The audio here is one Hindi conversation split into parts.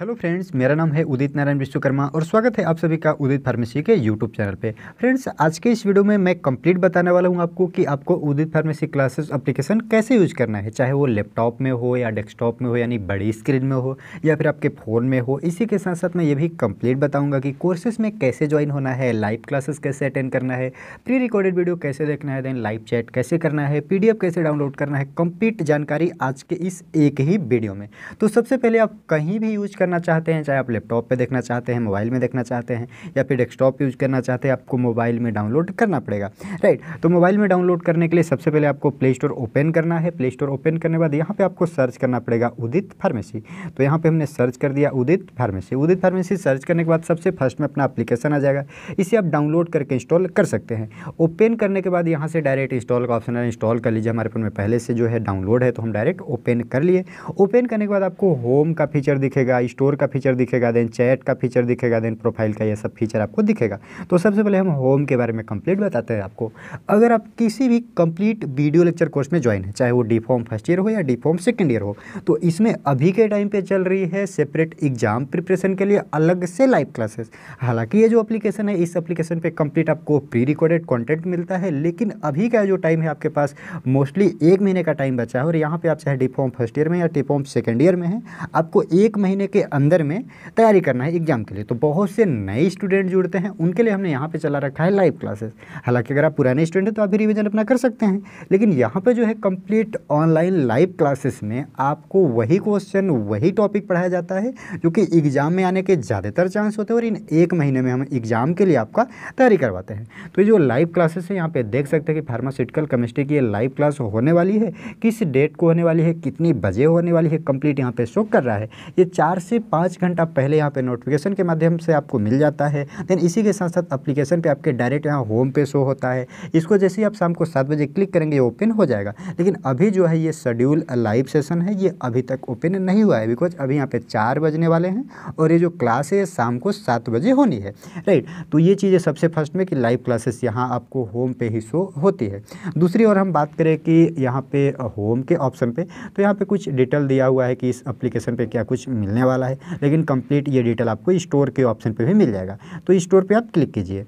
हेलो फ्रेंड्स मेरा नाम है उदित नारायण विश्वकर्मा और स्वागत है आप सभी का उदित फार्मेसी के यूट्यूब चैनल पे फ्रेंड्स आज के इस वीडियो में मैं कंप्लीट बताने वाला हूँ आपको कि आपको उदित फार्मेसी क्लासेस एप्लीकेशन कैसे यूज करना है चाहे वो लैपटॉप में हो या डेस्कटॉप में हो यानी बड़ी स्क्रीन में हो या फिर आपके फ़ोन में हो इसी के साथ साथ मैं ये भी कम्प्लीट बताऊँगा कि कोर्सेज में कैसे ज्वाइन होना है लाइव क्लासेस कैसे अटेंड करना है प्री रिकॉर्डेड वीडियो कैसे देखना है देन लाइव चैट कैसे करना है पी कैसे डाउनलोड करना है कम्प्लीट जानकारी आज के इस एक ही वीडियो में तो सबसे पहले आप कहीं भी यूज करना चाहते हैं चाहे आप लैपटॉप पे देखना चाहते हैं मोबाइल में देखना चाहते हैं या फिर डेस्कटॉप यूज करना चाहते हैं आपको मोबाइल में डाउनलोड करना पड़ेगा राइट तो मोबाइल में डाउनलोड करने के लिए सबसे पहले आपको प्ले स्टोर ओपन करना है प्ले स्टोर ओपन करने के बाद यहाँ पर आपको सर्च करना पड़ेगा उदित फार्मेसी तो यहाँ पर हमने सर्च कर दिया Udit pharmacy Udit pharmacy search करने के बाद सबसे फर्स्ट में अपना अप्लीकेशन आ जाएगा इसे आप डाउनलोड करके इंस्टॉल कर सकते हैं ओपन करने के बाद यहाँ से डायरेक्ट इंस्टॉल का ऑप्शन इंस्टॉल कर लीजिए हमारे फोन में पहले से जो है डाउनलोड है तो हम डायरेक्ट ओपन कर लिए ओपन करने के बाद आपको होम का फीचर दिखेगा स्टोर का फीचर दिखेगा देन चैट का फीचर दिखेगा देन प्रोफाइल का ये सब फीचर आपको दिखेगा तो सबसे पहले हम होम के बारे में कंप्लीट बताते हैं आपको अगर आप किसी भी कंप्लीट वीडियो लेक्चर कोर्स में ज्वाइन है चाहे वो डी फॉर्म फर्स्ट ईयर हो या डी फॉर्म सेकेंड ईयर हो तो इसमें अभी के टाइम पर चल रही है सेपरेट एग्जाम प्रिपरेशन के लिए अलग से लाइव क्लासेस हालांकि ये जो अप्लीकेशन है इस अप्लीकेशन पर कंप्लीट आपको प्री रिकॉर्डेड कॉन्टेंट मिलता है लेकिन अभी का जो टाइम है आपके पास मोस्टली एक महीने का टाइम बचा है और यहाँ पर आप चाहे डी फॉर्म फर्स्ट ईयर में या डी फॉर्म सेकेंड ईयर में है आपको एक महीने के अंदर में तैयारी करना है एग्जाम के लिए तो बहुत से नए स्टूडेंट जुड़ते हैं उनके लिए हमने यहाँ पे चला रखा है लाइव क्लासेस हालांकि अगर आप पुराने स्टूडेंट हैं तो आप भी रिविजन अपना कर सकते हैं लेकिन यहाँ पे जो है कंप्लीट ऑनलाइन लाइव क्लासेस में आपको वही क्वेश्चन वही टॉपिक पढ़ाया जाता है जो कि एग्ज़ाम में आने के ज़्यादातर चांस होते हैं और इन एक महीने में हम एग्ज़ाम के लिए आपका तैयारी करवाते हैं तो जो लाइव क्लासेस है यहाँ पर देख सकते हैं कि फार्मास्यूटिकल केमिस्ट्री की लाइव क्लास होने वाली है किस डेट को होने वाली है कितनी बजे होने वाली है कंप्लीट यहाँ पे शो कर रहा है ये चार से से पाँच घंटा पहले यहाँ पे नोटिफिकेशन के माध्यम से आपको मिल जाता है देन इसी के साथ साथ अप्लीकेशन पे आपके डायरेक्ट यहाँ होम पे शो होता है इसको जैसे ही आप शाम को सात बजे क्लिक करेंगे ओपन हो जाएगा लेकिन अभी जो है ये शेड्यूल लाइव सेशन है ये अभी तक ओपन नहीं हुआ है बिकॉज अभी यहाँ पर चार बजने वाले हैं और ये जो क्लास है शाम को सात बजे होनी है राइट तो ये चीज़ें सबसे फर्स्ट में कि लाइव क्लासेस यहाँ आपको होम पे ही शो होती है दूसरी और हम बात करें कि यहाँ पे होम के ऑप्शन पे तो यहाँ पे कुछ डिटेल दिया हुआ है कि इस एप्लीकेशन पे क्या कुछ मिलने वाला वाला है लेकिन कंप्लीट ये डिटेल आपको स्टोर के ऑप्शन पर भी मिल जाएगा तो स्टोर पर आप क्लिक कीजिए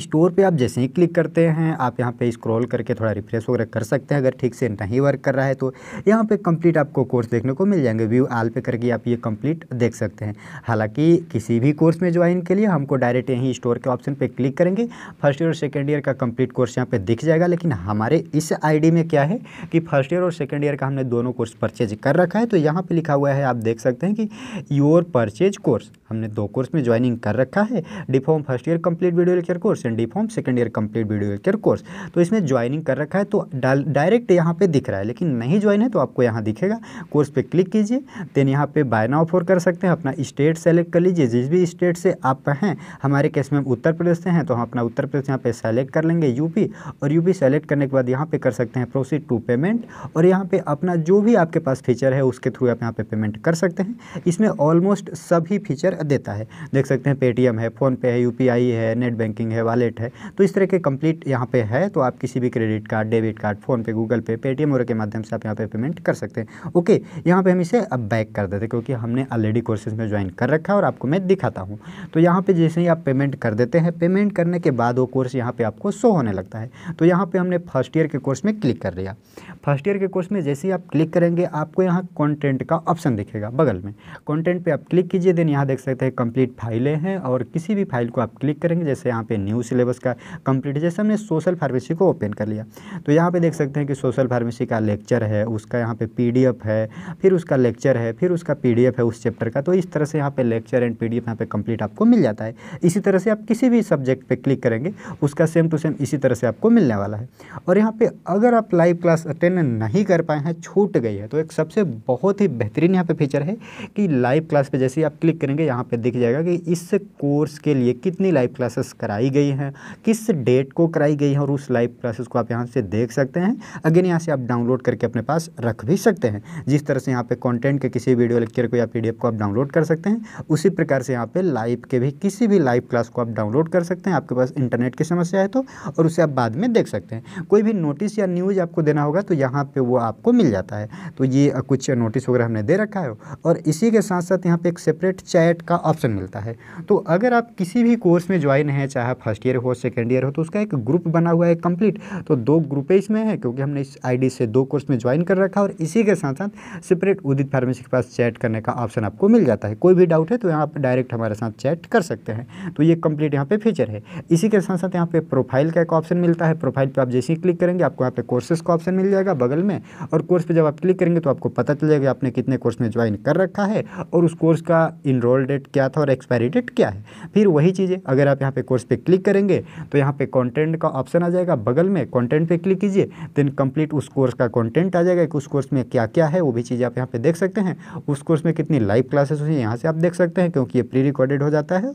स्टोर पे आप जैसे ही क्लिक करते हैं आप यहाँ पे स्क्रॉल करके थोड़ा रिफ्रेश वगैरह कर सकते हैं अगर ठीक से नहीं वर्क कर रहा है तो यहाँ पे कंप्लीट आपको कोर्स देखने को मिल जाएंगे व्यू आल पे करके आप ये कंप्लीट देख सकते हैं हालांकि किसी भी कोर्स में ज्वाइन के लिए हमको डायरेक्ट यहीं स्टोर के ऑप्शन पर क्लिक करेंगे फर्स्ट ईयर और सेकेंड ईयर का कम्प्लीट कोर्स यहाँ पर दिख जाएगा लेकिन हमारे इस आई में क्या है कि फर्स्ट ईयर और सेकेंड ईयर का हमने दोनों कोर्स परचेज कर रखा है तो यहाँ पर लिखा हुआ है आप देख सकते हैं कि योर परचेज कोर्स हमने दो कोर्स में ज्वाइनिंग कर रखा है D Pharm first year complete video lecture course and D Pharm second year complete video care course तो इसमें ज्वाइनिंग कर रखा है तो डायरेक्ट यहाँ पे दिख रहा है लेकिन नहीं ज्वाइन है तो आपको यहाँ दिखेगा कोर्स पे क्लिक कीजिए देन यहाँ पे बाय नाउ फॉर कर सकते हैं अपना स्टेट सेलेक्ट कर लीजिए जिस भी स्टेट से आप हैं हमारे केस में उत्तर प्रदेश से हैं तो हम अपना उत्तर प्रदेश यहाँ पे सेलेक्ट कर लेंगे यूपी और यूपी सेलेक्ट करने के बाद यहाँ पे कर सकते हैं प्रोसीड टू पेमेंट और यहाँ पे अपना जो भी आपके पास फीचर है उसके थ्रू आप यहाँ पे पेमेंट कर सकते हैं इसमें ऑलमोस्ट सभी फीचर देता है देख सकते हैं पेटीएम है फ़ोनपे है यू है नेट बैंकिंग है वॉलेट है तो इस तरह के कंप्लीट यहाँ पे है तो आप किसी भी credit card debit card PhonePe Google Pay Paytm वगैरह के माध्यम से आप यहाँ पे पेमेंट कर सकते हैं ओके यहाँ पे हम इसे अब बैक कर देते हैं क्योंकि हमने ऑलरेडी कोर्सेज में ज्वाइन कर रखा है और आपको मैं दिखाता हूँ तो यहाँ पर जैसे ही आप पेमेंट कर देते हैं पेमेंट करने के बाद वो कोर्स यहाँ पर आपको शो होने लगता है तो यहाँ पर हमने फर्स्ट ईयर के कोर्स में क्लिक कर लिया फर्स्ट ईयर के कोर्स में जैसे ही आप क्लिक करेंगे आपको यहाँ कॉन्टेंट का ऑप्शन दिखेगा बगल में कॉन्टेंट पर आप क्लिक कीजिए देन यहाँ देख सकते हैं कंप्लीट फाइलें हैं और किसी भी फाइल को आप क्लिक करेंगे जैसे यहाँ पे न्यू न्यू सिलेबस का कंप्लीट जैसे हमने सोशल फार्मेसी को ओपन कर लिया तो यहाँ पे देख सकते हैं कि सोशल फार्मेसी का लेक्चर है उसका यहाँ पे पीडीएफ है फिर उसका लेक्चर है फिर उसका पीडीएफ है उस चैप्टर का तो इस तरह से यहाँ पे lecture and PDF D F complete आपको मिल जाता है इसी तरह से आप किसी भी सब्जेक्ट पर क्लिक करेंगे उसका सेम टू सेम इसी तरह से आपको मिलने वाला है और यहाँ पर अगर आप लाइव क्लास अटेंड नहीं कर पाए हैं छूट गई है तो एक सबसे बहुत ही बेहतरीन यहाँ पर फीचर है कि लाइव क्लास पर जैसे आप क्लिक करेंगे यहाँ पर दिख जाएगा कि इस कोर्स के लिए कितनी लाइव क्लासेस कराई गई गई है किस डेट को कराई गई है और उस लाइव क्लासेस को आप यहाँ से देख सकते हैं अगेन यहाँ से आप डाउनलोड करके अपने पास रख भी सकते हैं जिस तरह से यहाँ पे कंटेंट के किसी वीडियो लेक्चर को या पी को आप डाउनलोड कर सकते हैं उसी प्रकार से यहाँ पर लाइव के भी किसी भी लाइव क्लास को आप डाउनलोड कर सकते हैं आपके पास इंटरनेट की समस्या है तो और उसे आप बाद में देख सकते हैं कोई भी नोटिस या न्यूज़ आपको देना होगा तो यहाँ पर वो आपको मिल जाता है तो ये कुछ नोटिस वगैरह हमने दे रखा है और इसी के साथ साथ यहाँ पर एक सेपरेट चैट का ऑप्शन मिलता है तो अगर आप किसी भी कोर्स में ज्वाइन हैं चाहे आप फर्स्ट ईयर हो सेकेंड ईयर हो तो उसका एक ग्रुप बना हुआ है कंप्लीट तो दो ग्रुपें इसमें है क्योंकि हमने इस आईडी से दो कोर्स में ज्वाइन कर रखा और इसी के साथ साथ सेपरेट उदित फार्मेसी के पास चैट करने का ऑप्शन आपको मिल जाता है कोई भी डाउट है तो यहाँ आप डायरेक्ट हमारे साथ चैट कर सकते हैं तो ये कंप्लीट यहाँ पे फीचर है इसी के साथ साथ यहाँ पे प्रोफाइल का एक ऑप्शन मिलता है प्रोफाइल पे आप जैसे ही क्लिक करेंगे आपको यहाँ पे कोर्सेज का ऑप्शन मिल जाएगा बगल में और कोर्स पे जब आप क्लिक करेंगे तो आपको पता चलेगा आपने कितने कोर्स में ज्वाइन कर रखा है और उस कोर्स का इनरोल डेट क्या था और एक्सपायरी डेट क्या है फिर वही चीज़ें अगर आप यहाँ पे कोर्स पे क्लिक करेंगे तो यहाँ पे कंटेंट का ऑप्शन आ जाएगा बगल में कंटेंट पे क्लिक कीजिए देन कंप्लीट उस कोर्स का कंटेंट आ जाएगा कि उस कोर्स में क्या क्या है वो भी चीज़ आप यहाँ पे देख सकते हैं उस कोर्स में कितनी लाइव क्लासेस हुई यहाँ से आप देख सकते हैं क्योंकि ये प्री रिकॉर्डेड हो जाता है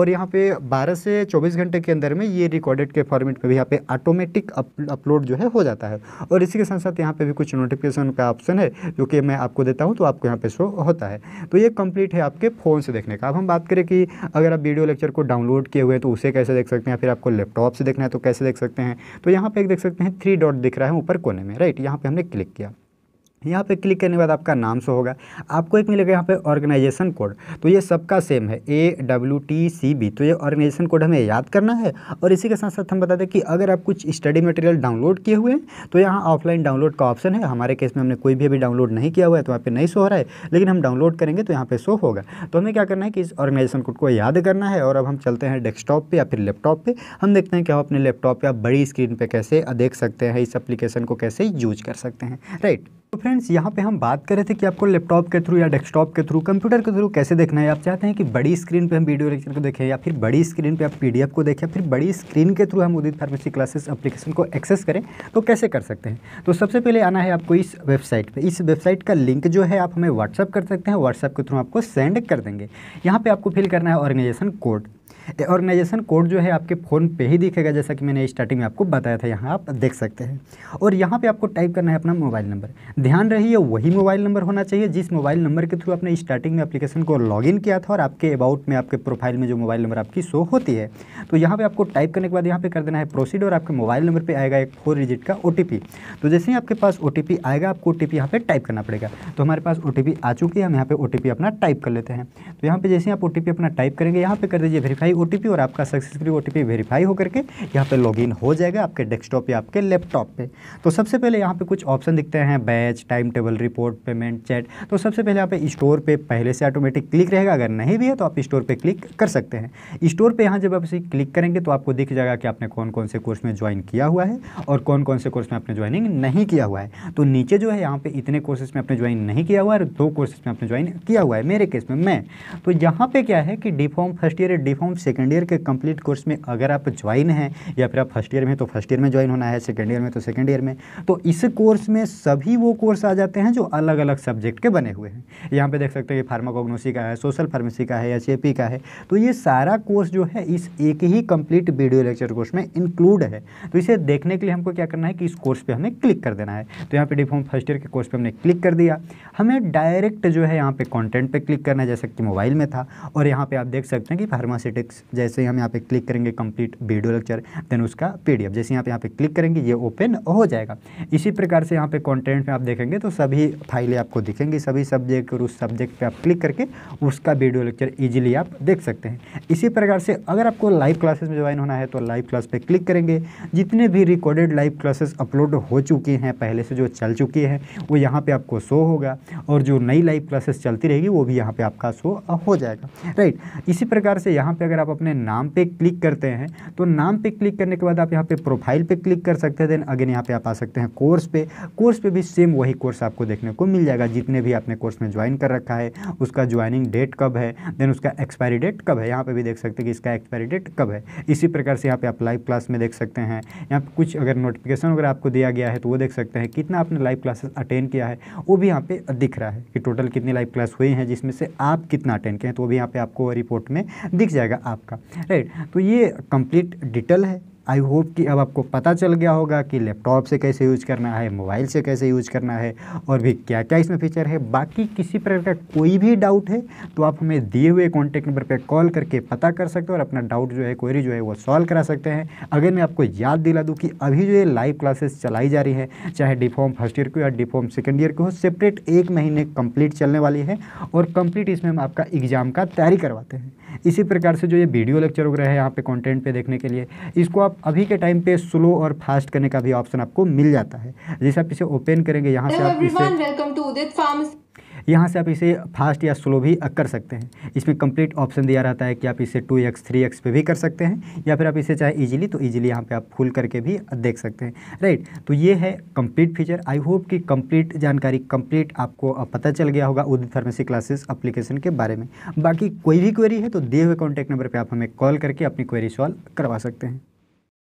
और यहाँ पे बारह से चौबीस घंटे के अंदर में ये रिकॉर्डेड के फॉर्मेट में भी यहाँ पे ऑटोमेटिक अपलोड जो है हो जाता है और इसी के साथ साथ यहाँ पे भी कुछ नोटिफिकेशन का ऑप्शन है जो कि मैं आपको देता हूँ तो आपको यहाँ पे शो होता है तो ये कंप्लीट है आपके फ़ोन से देखने का अब हम बात करें कि अगर आप वीडियो लेक्चर को डाउनलोड किए हुए तो उसे कैसे देख सकते हैं फिर आपको लैपटॉप से देखना है तो कैसे देख सकते हैं तो यहाँ पर एक देख सकते हैं थ्री डॉट दिख रहा है ऊपर कोने में राइट यहाँ पर हमने क्लिक किया यहाँ पे क्लिक करने के बाद आपका नाम सो होगा आपको एक मिलेगा यहाँ पे ऑर्गेनाइजेशन कोड तो ये सबका सेम है A W T C B तो ये ऑर्गेनाइजेशन कोड हमें याद करना है और इसी के साथ साथ हम बता दें कि अगर आप कुछ स्टडी मटेरियल डाउनलोड किए हुए हैं तो यहाँ ऑफलाइन डाउनलोड का ऑप्शन है हमारे केस में हमने कोई भी अभी डाउनलोड नहीं किया हुआ है तो वहाँ पर नहीं सो हो रहा है लेकिन हम डाउनलोड करेंगे तो यहाँ पर शो होगा तो हमें क्या करना है कि इस ऑर्गेनाइजेशन कोड को याद करना है और अब हम चलते हैं डेस्कटॉप पर या फिर लैपटॉप पर हम देखते हैं कि हम अपने लैपटॉप या बड़ी स्क्रीन पर कैसे देख सकते हैं इस अप्लीकेशन को कैसे यूज कर सकते हैं राइट तो फ्रेंड्स यहाँ पे हम बात कर रहे थे कि आपको लैपटॉप के थ्रू या डेस्कटॉप के थ्रू कंप्यूटर के थ्रू कैसे देखना है आप चाहते हैं कि बड़ी स्क्रीन पे हम वीडियो लेक्चर को देखें या फिर बड़ी स्क्रीन पे आप पीडीएफ को देखें फिर बड़ी स्क्रीन के थ्रू हम उदित फार्मेसी क्लासेस एप्लीकेशन को एक्सेस करें तो कैसे कर सकते हैं तो सबसे पहले आना है आपको इस वेबसाइट पर इस वेबसाइट का लिंक जो है आप हमें व्हाट्सअप कर सकते हैं व्हाट्सअप के थ्रू आपको सेंड कर देंगे यहाँ पर आपको फिल करना है ऑर्गेनाइजेशन कोड ऑर्गेनाइजेशन कोड जो है आपके फ़ोन पे ही दिखेगा जैसा कि मैंने स्टार्टिंग में आपको बताया था यहाँ आप देख सकते हैं और यहाँ पे आपको टाइप करना है अपना मोबाइल नंबर ध्यान रही वही मोबाइल नंबर होना चाहिए जिस मोबाइल नंबर के थ्रू आपने स्टार्टिंग में अपलीकेशन को लॉगिन किया था और आपके अबाउट में आपके प्रोफाइल में जो मोबाइल नंबर आपकी शो होती है तो यहाँ पर आपको टाइप करने के बाद यहाँ पर कर देना है प्रोसीड और आपके मोबाइल नंबर पर आएगा एक फोर डिजिट का ओ तो जैसे ही आपके पास ओ आएगा आपको ओ टी यहाँ पर टाइप करना पड़ेगा तो हमारे पास ओ आ चुकी है हम यहाँ पर ओ अपना टाइप कर लेते हैं तो यहाँ पर जैसे ही आप ओ अपना टाइप करेंगे यहाँ पर कर दीजिए वेरीफाई ओ और आपका सक्सेसफुली ओ वेरीफाई होकर के यहाँ पर लॉगिन हो जाएगा आपके डेस्कटॉप या आपके लैपटॉप पे तो सबसे पहले यहाँ पे कुछ ऑप्शन दिखते हैं batch time table report payment chat तो सबसे पहले यहाँ पे स्टोर पे पहले से ऑटोमेटिक क्लिक रहेगा अगर नहीं भी है तो आप स्टोर पर क्लिक कर सकते हैं स्टोर पर यहाँ जब आप क्लिक करेंगे तो आपको दिख जाएगा कि आपने कौन कौन से कोर्स में ज्वाइन किया हुआ है और कौन कौन से कोर्स में आपने ज्वाइनिंग नहीं किया हुआ है तो नीचे जो है यहाँ पे इतने कोर्सेज में आपने ज्वाइन नहीं किया हुआ है और दो कोर्सेज में आपने ज्वाइन किया हुआ है मेरे केस में मैं तो यहाँ पे क्या है कि D Pharm first year D platform second year के कंप्लीट कोर्स में अगर आप ज्वाइन हैं या फिर आप फर्स्ट ईयर तो में तो फर्स्ट ईयर में ज्वाइन होना है सेकेंड ईयर में तो सेकेंड ईयर में तो इस कोर्स में सभी वो कोर्स आ जाते हैं जो अलग अलग सब्जेक्ट के बने हुए हैं यहाँ पर देख सकते हैं कि फार्माकोग्नोसी का है सोशल फार्मेसी का है एच का है तो ये सारा कोर्स जो है इस एक ही कंप्लीट वीडियो लेक्चर कोर्स में इंक्लूड है तो इसे देखने के लिए हमको क्या करना है कि इस कोर्स पर हमें क्लिक कर देना है तो यहाँ पर डिफॉर्म फर्स्ट ईयर के कोर्स पर हमने क्लिक कर दिया हमें डायरेक्ट जो है यहाँ पे कंटेंट पे क्लिक करना है जैसा कि मोबाइल में था और यहाँ पे आप देख सकते हैं कि फार्मासी आर्किटेक्ट्स जैसे हम यहाँ पे क्लिक करेंगे कंप्लीट वीडियो लेक्चर देन उसका पीडीएफ जैसे यहाँ पे यहाँ पे क्लिक करेंगे ये ओपन हो जाएगा इसी प्रकार से यहाँ पे कंटेंट में आप देखेंगे तो सभी फाइलें आपको दिखेंगी सभी सब्जेक्ट और उस सब्जेक्ट पर आप क्लिक करके उसका वीडियो लेक्चर ईजिली आप देख सकते हैं इसी प्रकार से अगर आपको लाइव क्लासेस में ज्वाइन होना है तो लाइव क्लास पर क्लिक करेंगे जितने भी रिकॉर्डेड लाइव क्लासेस अपलोड हो चुकी हैं पहले से जो चल चुकी हैं वो यहाँ पर आपको शो होगा और जो नई लाइव क्लासेस चलती रहेगी वो भी यहाँ पर आपका शो हो जाएगा राइट इसी प्रकार से यहाँ पर पे अगर आप अपने नाम पे क्लिक करते हैं तो नाम पे क्लिक करने के बाद आप यहाँ पे प्रोफाइल पे क्लिक कर सकते हैं देन अगेन यहाँ पे आप आ सकते हैं कोर्स पे कोर्स पे भी सेम वही कोर्स आपको देखने को मिल जाएगा जितने भी आपने कोर्स में ज्वाइन कर रखा है उसका ज्वाइनिंग डेट कब है देन उसका एक्सपायरी डेट कब है यहाँ पर भी देख सकते हैं कि इसका एक्सपायरी डेट कब है इसी प्रकार से यहाँ पर आप लाइव क्लास में देख सकते हैं यहाँ पर कुछ अगर नोटिफिकेशन अगर आपको दिया गया है तो वो देख सकते हैं कितना आपने लाइव क्लासेस अटेंड किया है वो भी यहाँ पर दिख रहा है कि टोटल कितनी लाइव क्लास हुई हैं जिसमें से आप कितना अटेंड किए हैं तो वो भी यहाँ पर आपको रिपोर्ट में दिख जाएगा जाएगा आपका राइट तो ये कंप्लीट डिटेल है आई होप कि अब आपको पता चल गया होगा कि लैपटॉप से कैसे यूज करना है मोबाइल से कैसे यूज करना है और भी क्या क्या इसमें फीचर है बाकी किसी प्रकार का कोई भी डाउट है तो आप हमें दिए हुए कॉन्टैक्ट नंबर पर कॉल करके पता कर सकते हो और अपना डाउट जो है क्वेरी जो है वो सॉल्व करा सकते हैं अगर मैं आपको याद दिला दूँ कि अभी जो ये लाइव क्लासेस चलाई जा रही है चाहे डिफॉर्म फर्स्ट ईयर की या डिफॉर्म सेकेंड ईयर की हो सेपरेट एक महीने कंप्लीट चलने वाली है और कंप्लीट इसमें हम आपका एग्ज़ाम का तैयारी करवाते हैं इसी प्रकार से जो ये वीडियो लेक्चर वगैरह है यहाँ पे कंटेंट पे देखने के लिए इसको आप अभी के टाइम पे स्लो और फास्ट करने का भी ऑप्शन आपको मिल जाता है जैसे आप इसे ओपन करेंगे यहाँ से आप इसे यहाँ से आप इसे फास्ट या स्लो भी कर सकते हैं इसमें कंप्लीट ऑप्शन दिया रहता है कि आप इसे टू एक्स थ्री एक्स पे भी कर सकते हैं या फिर आप इसे चाहे ईजिली तो ईजिली यहाँ पे आप फुल करके भी देख सकते हैं राइट तो ये है कंप्लीट फीचर आई होप कि कंप्लीट जानकारी कंप्लीट आपको पता चल गया होगा उदित फार्मेसी क्लासेस अप्लीकेशन के बारे में बाकी कोई भी क्वेरी है तो दिए हुए कॉन्टैक्ट नंबर पर आप हमें कॉल करके अपनी क्वेरी सॉल्व करवा सकते हैं